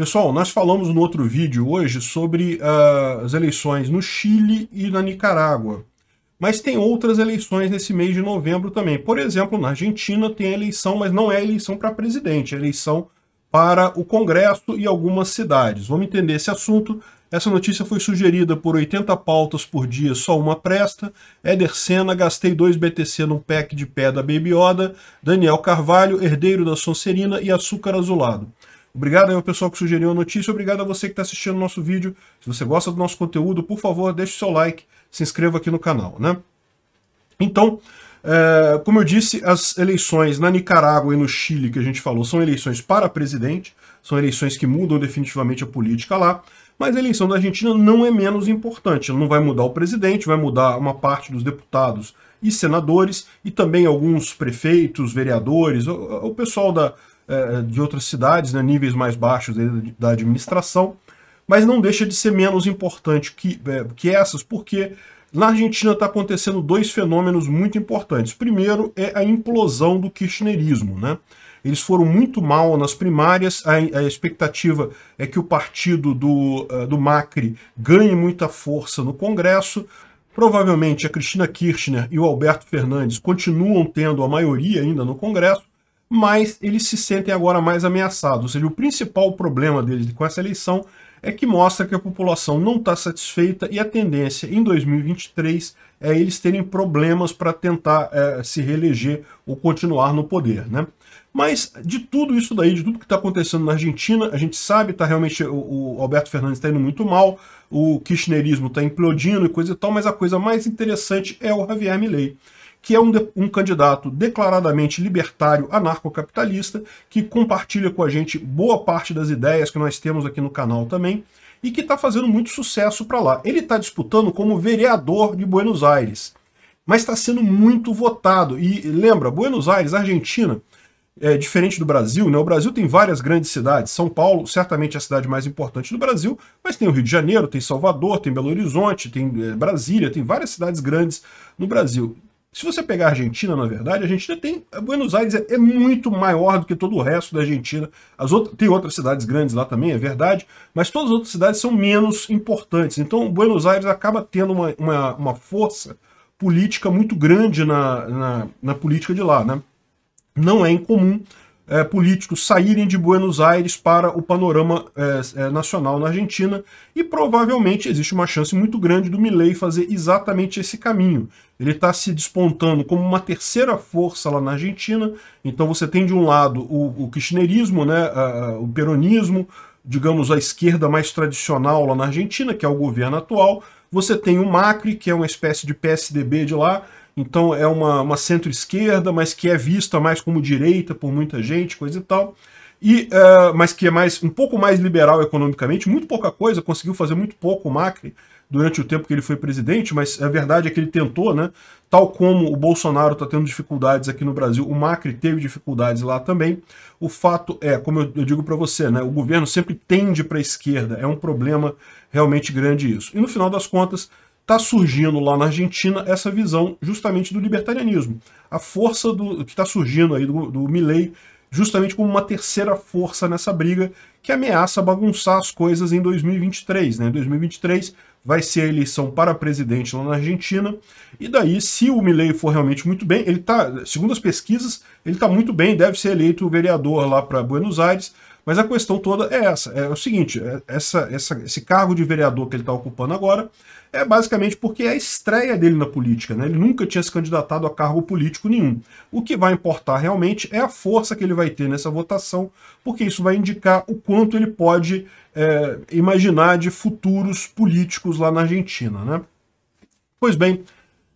Pessoal, nós falamos no outro vídeo hoje sobre uh, as eleições no Chile e na Nicarágua. Mas tem outras eleições nesse mês de novembro também. Por exemplo, na Argentina tem eleição, mas não é eleição para presidente, é eleição para o Congresso e algumas cidades. Vamos entender esse assunto. Essa notícia foi sugerida por 80 pautas por dia, só uma presta. Éder Senna, gastei 2 BTC num pack de pé da Baby Oda. Daniel Carvalho, herdeiro da Sonserina e açúcar azulado. Obrigado ao pessoal que sugeriu a notícia, obrigado a você que está assistindo o nosso vídeo. Se você gosta do nosso conteúdo, por favor, deixe o seu like, se inscreva aqui no canal, né? Então, é, como eu disse, as eleições na Nicarágua e no Chile que a gente falou são eleições para presidente, são eleições que mudam definitivamente a política lá, mas a eleição da Argentina não é menos importante. Ela não vai mudar o presidente, vai mudar uma parte dos deputados e senadores e também alguns prefeitos, vereadores, o, o pessoal da, é, de outras cidades, né, níveis mais baixos da administração, mas não deixa de ser menos importante que, é, que essas, porque na Argentina está acontecendo dois fenômenos muito importantes. Primeiro é a implosão do kirchnerismo, né? Eles foram muito mal nas primárias, a, a expectativa é que o partido do, é, do Macri ganhe muita força no Congresso, Provavelmente a Cristina Kirchner e o Alberto Fernandes continuam tendo a maioria ainda no Congresso, mas eles se sentem agora mais ameaçados. Ou seja, o principal problema deles com essa eleição é que mostra que a população não está satisfeita e a tendência em 2023 é eles terem problemas para tentar é, se reeleger ou continuar no poder. Né? Mas de tudo isso daí, de tudo que está acontecendo na Argentina, a gente sabe, tá realmente o, o Alberto Fernandes está indo muito mal, o kirchnerismo está implodindo e coisa e tal, mas a coisa mais interessante é o Javier Milei que é um, um candidato declaradamente libertário anarcocapitalista, que compartilha com a gente boa parte das ideias que nós temos aqui no canal também, e que está fazendo muito sucesso para lá. Ele está disputando como vereador de Buenos Aires, mas está sendo muito votado. E lembra, Buenos Aires, Argentina, é diferente do Brasil, né? O Brasil tem várias grandes cidades. São Paulo, certamente, é a cidade mais importante do Brasil, mas tem o Rio de Janeiro, tem Salvador, tem Belo Horizonte, tem é, Brasília, tem várias cidades grandes no Brasil. Se você pegar a Argentina, na verdade, a Argentina tem. Buenos Aires é, é muito maior do que todo o resto da Argentina. As outras, tem outras cidades grandes lá também, é verdade, mas todas as outras cidades são menos importantes. Então, Buenos Aires acaba tendo uma, uma, uma força política muito grande na, na, na política de lá. Né? Não é incomum é, políticos saírem de Buenos Aires para o panorama é, é, nacional na Argentina e provavelmente existe uma chance muito grande do Milei fazer exatamente esse caminho. Ele está se despontando como uma terceira força lá na Argentina, então você tem de um lado o, o kirchnerismo, né, a, o peronismo, digamos, a esquerda mais tradicional lá na Argentina, que é o governo atual, você tem o Macri, que é uma espécie de PSDB de lá, então é uma, uma centro-esquerda, mas que é vista mais como direita por muita gente, coisa e tal. E, uh, mas que é mais um pouco mais liberal economicamente, muito pouca coisa, conseguiu fazer muito pouco o Macri durante o tempo que ele foi presidente, mas a verdade é que ele tentou, né? Tal como o Bolsonaro está tendo dificuldades aqui no Brasil, o Macri teve dificuldades lá também. O fato é, como eu, eu digo para você, né? O governo sempre tende para a esquerda, é um problema realmente grande isso. E no final das contas, está surgindo lá na Argentina essa visão justamente do libertarianismo. A força do, que está surgindo aí do, do Milley justamente como uma terceira força nessa briga que ameaça bagunçar as coisas em 2023. Né? Em 2023 vai ser a eleição para presidente lá na Argentina, e daí, se o Milley for realmente muito bem, ele tá, segundo as pesquisas, ele está muito bem, deve ser eleito vereador lá para Buenos Aires, mas a questão toda é essa: é o seguinte, é essa, essa, esse cargo de vereador que ele está ocupando agora é basicamente porque é a estreia dele na política, né? Ele nunca tinha se candidatado a cargo político nenhum. O que vai importar realmente é a força que ele vai ter nessa votação, porque isso vai indicar o quanto ele pode é, imaginar de futuros políticos lá na Argentina, né? Pois bem,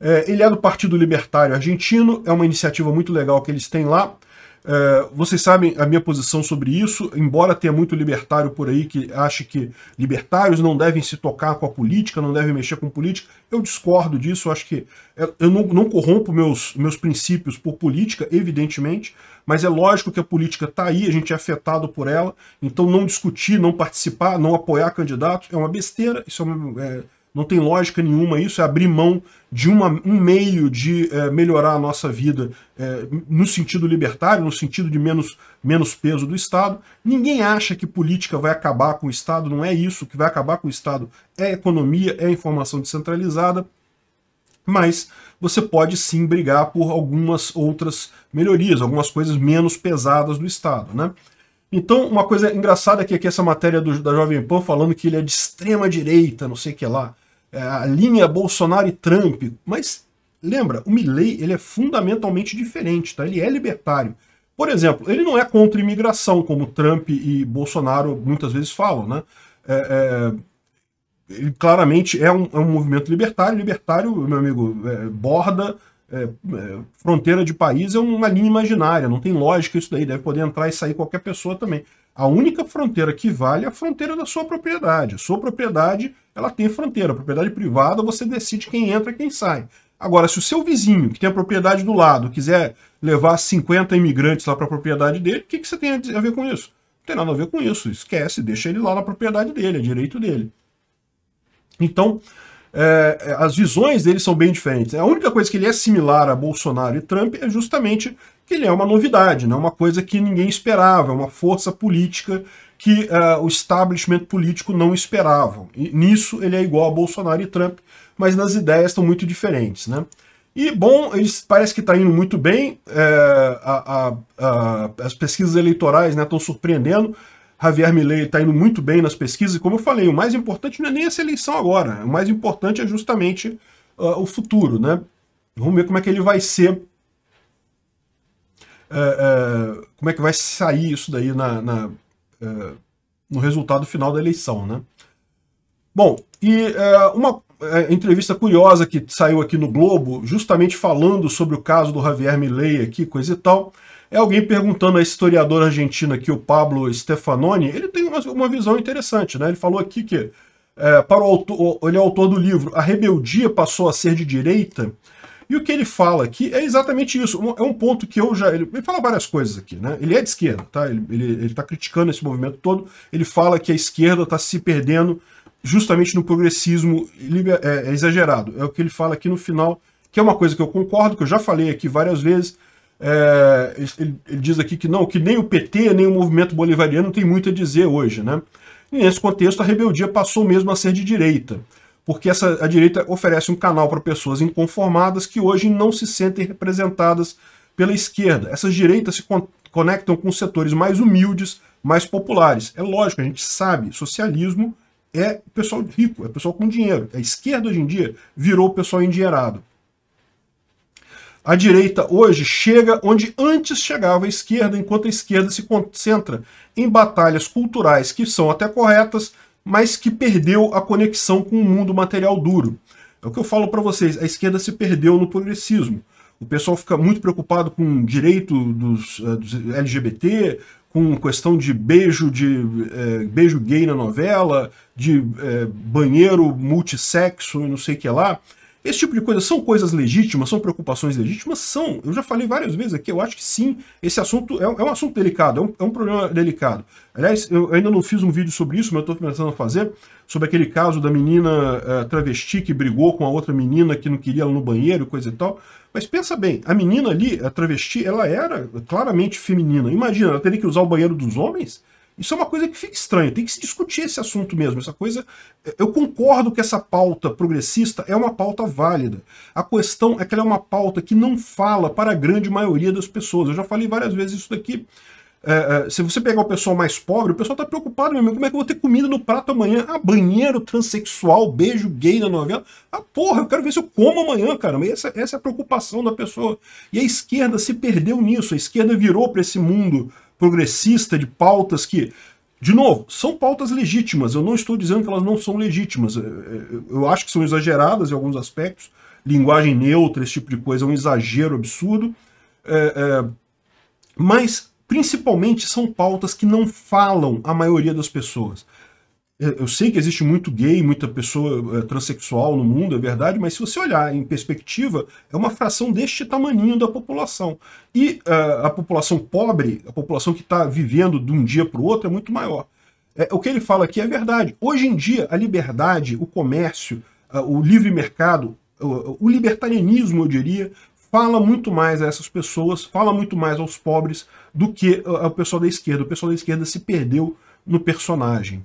é, ele é do Partido Libertário Argentino, é uma iniciativa muito legal que eles têm lá. É, vocês sabem a minha posição sobre isso, embora tenha muito libertário por aí que ache que libertários não devem se tocar com a política, não devem mexer com política. Eu discordo disso, acho que é, eu não, não corrompo meus, meus princípios por política, evidentemente, mas é lógico que a política está aí, a gente é afetado por ela, então não discutir, não participar, não apoiar candidatos é uma besteira, isso é uma. É, não tem lógica nenhuma, isso é abrir mão de uma, um meio de é, melhorar a nossa vida é, no sentido libertário, no sentido de menos, menos peso do Estado. Ninguém acha que política vai acabar com o Estado, não é isso. O que vai acabar com o Estado é a economia, é a informação descentralizada. Mas você pode sim brigar por algumas outras melhorias, algumas coisas menos pesadas do Estado. Né? Então, uma coisa engraçada é que aqui essa matéria do, da Jovem Pan falando que ele é de extrema direita, não sei o que lá. É, a linha Bolsonaro e Trump. Mas lembra, o Milley ele é fundamentalmente diferente, tá? Ele é libertário. Por exemplo, ele não é contra imigração, como Trump e Bolsonaro muitas vezes falam, né? É, é, ele claramente é um, é um, movimento libertário. Libertário, meu amigo, é, borda é, é, fronteira de país é uma linha imaginária, não tem lógica isso daí, deve poder entrar e sair qualquer pessoa também. A única fronteira que vale é a fronteira da sua propriedade. A sua propriedade, ela tem fronteira. A propriedade privada, você decide quem entra e quem sai. Agora, se o seu vizinho, que tem a propriedade do lado, quiser levar 50 imigrantes lá para a propriedade dele, o que, que você tem a ver com isso? Não tem nada a ver com isso. Esquece, deixa ele lá na propriedade dele, é direito dele. Então, é, é, as visões dele são bem diferentes. A única coisa que ele é similar a Bolsonaro e Trump é justamente que ele é uma novidade, né? uma coisa que ninguém esperava, é uma força política que uh, o establishment político não esperava. E nisso ele é igual a Bolsonaro e Trump, mas nas ideias estão muito diferentes. Né? E, bom, parece que está indo muito bem, é, a, a, a, as pesquisas eleitorais estão né, surpreendendo. Javier Milei está indo muito bem nas pesquisas, e como eu falei, o mais importante não é nem essa eleição agora, o mais importante é justamente uh, o futuro, né? Vamos ver como é que ele vai ser, uh, uh, como é que vai sair isso daí na, na eh, no resultado final da eleição, né? Bom, e uma entrevista curiosa que saiu aqui no Globo, justamente falando sobre o caso do Javier Milei aqui, coisa e tal, é alguém perguntando a historiador argentino aqui, o Pablo Stefanoni, ele tem uma, uma visão interessante, né? Ele falou aqui que é, para o autor, ele é autor do livro A Rebeldia Passou a Ser de Direita, e o que ele fala aqui é exatamente isso. é um ponto que eu já. Ele, ele, fala várias coisas aqui, né? Ele é de esquerda, tá? Ele está criticando esse movimento todo. Ele fala que a esquerda está se perdendo justamente no progressismo é, é exagerado. É o que ele fala aqui no final, que é uma coisa que eu concordo, que eu já falei aqui várias vezes é, ele, ele, diz aqui que não, que nem o PT, nem o movimento bolivariano tem muito a dizer hoje. Né? E nesse contexto, a rebeldia passou mesmo a ser de direita, porque essa, a direita oferece um canal para pessoas inconformadas que hoje não se sentem representadas pela esquerda. Essas direitas se con conectam com setores mais humildes, mais populares. É lógico, a gente sabe, socialismo é pessoal rico, é pessoal com dinheiro. A esquerda hoje em dia virou o pessoal endinheirado. A direita hoje chega onde antes chegava a esquerda, enquanto a esquerda se concentra em batalhas culturais que são até corretas, mas que perdeu a conexão com o mundo material duro. É o que eu falo para vocês, a esquerda se perdeu no progressismo. O pessoal fica muito preocupado com direito dos, eh, dos LGBT, com questão de beijo de é, beijo gay na novela, de é, banheiro multissexo e não sei o que lá. Esse tipo de coisa são coisas legítimas, são preocupações legítimas? São. Eu já falei várias vezes aqui, eu acho que sim. Esse assunto é, é um assunto delicado, é um, é um, problema delicado. Aliás, eu ainda não fiz um vídeo sobre isso, mas eu estou pensando a fazer, sobre aquele caso da menina eh, travesti que brigou com a outra menina que não queria ela no banheiro, coisa e tal. Mas pensa bem, a menina ali, a travesti, ela era claramente feminina. Imagina, ela teria que usar o banheiro dos homens? Isso é uma coisa que fica estranha, tem que se discutir esse assunto mesmo. Essa coisa, eh, eu concordo que essa pauta progressista é uma pauta válida. A questão é que ela é uma pauta que não fala para a grande maioria das pessoas. Eu já falei várias vezes isso daqui. É, é se você pegar o pessoal mais pobre, o pessoal está preocupado, meu amigo, como é que eu vou ter comida no prato amanhã? Ah, banheiro transexual, beijo gay na novela. Ah, porra, eu quero ver se eu como amanhã, cara. Mas essa, essa é a preocupação da pessoa. E a esquerda se perdeu nisso, a esquerda virou para esse mundo progressista, de pautas que, de novo, são pautas legítimas. Eu não estou dizendo que elas não são legítimas. É, é, eu acho que são exageradas em alguns aspectos. Linguagem neutra, esse tipo de coisa, é um exagero absurdo. É, é, mas, principalmente, são pautas que não falam a maioria das pessoas. É, eu sei que existe muito gay, muita pessoa é, transexual no mundo, é verdade, mas se você olhar em perspectiva, é uma fração deste tamaninho da população. E uh, a população pobre, a população que está vivendo de um dia para o outro, é muito maior. É, o que ele fala aqui é verdade. Hoje em dia, a liberdade, o comércio, uh, o livre mercado, o libertarianismo, eu diria, fala muito mais a essas pessoas, fala muito mais aos pobres do que o pessoal da esquerda. O pessoal da esquerda se perdeu no personagem.